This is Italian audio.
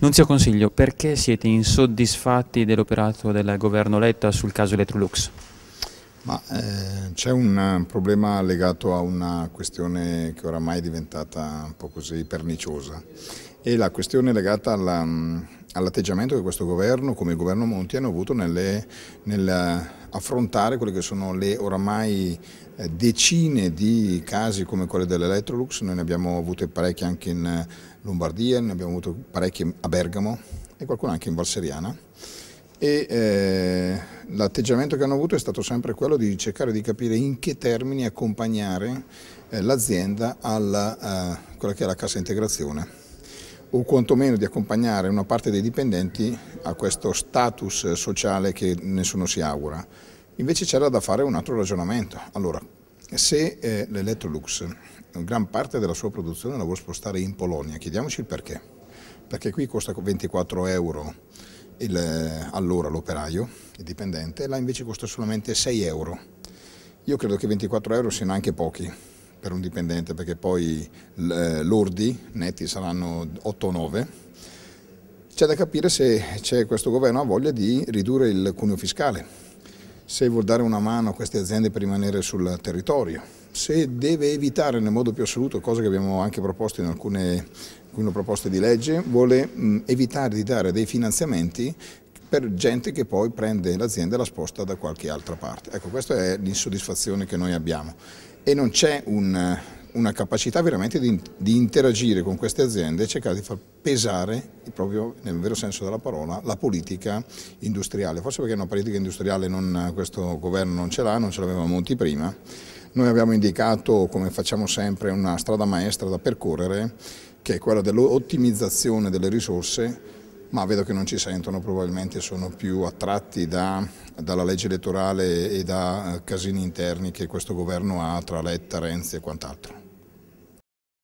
Nunzio Consiglio, perché siete insoddisfatti dell'operato del governo Letta sul caso Electrolux? Eh, c'è un problema legato a una questione che oramai è diventata un po' così perniciosa e la questione legata alla, all'atteggiamento che questo governo, come il governo Monti, hanno avuto nelle, nella, affrontare quelle che sono le oramai eh, decine di casi come quelle dell'Electrolux, noi ne abbiamo avute parecchie anche in eh, Lombardia, ne abbiamo avute parecchie a Bergamo e qualcuno anche in Valseriana e eh, l'atteggiamento che hanno avuto è stato sempre quello di cercare di capire in che termini accompagnare eh, l'azienda alla eh, quella che è la cassa integrazione o quantomeno di accompagnare una parte dei dipendenti a questo status sociale che nessuno si augura. Invece c'era da fare un altro ragionamento. Allora, se eh, l'Electrolux gran parte della sua produzione la vuole spostare in Polonia, chiediamoci il perché. Perché qui costa 24 euro il, all'ora l'operaio, il dipendente, là invece costa solamente 6 euro. Io credo che 24 euro siano anche pochi per un dipendente perché poi eh, lordi netti saranno 8 o 9. C'è da capire se questo governo ha voglia di ridurre il cuneo fiscale, se vuol dare una mano a queste aziende per rimanere sul territorio, se deve evitare nel modo più assoluto, cosa che abbiamo anche proposto in alcune, alcune proposte di legge, vuole evitare di dare dei finanziamenti per gente che poi prende l'azienda e la sposta da qualche altra parte. Ecco, questa è l'insoddisfazione che noi abbiamo e non c'è un, una capacità veramente di, di, interagire con queste aziende e cercare di far pesare, proprio nel vero senso della parola, la politica industriale. Forse perché una politica industriale non, questo governo non ce l'ha, non ce l'aveva Monti prima. Noi abbiamo indicato, come facciamo sempre, una strada maestra da percorrere, che è quella dell'ottimizzazione delle risorse ma vedo che non ci sentono, probabilmente sono più attratti da, dalla legge elettorale e da eh, casini interni che questo governo ha tra Letta, Renzi e quant'altro.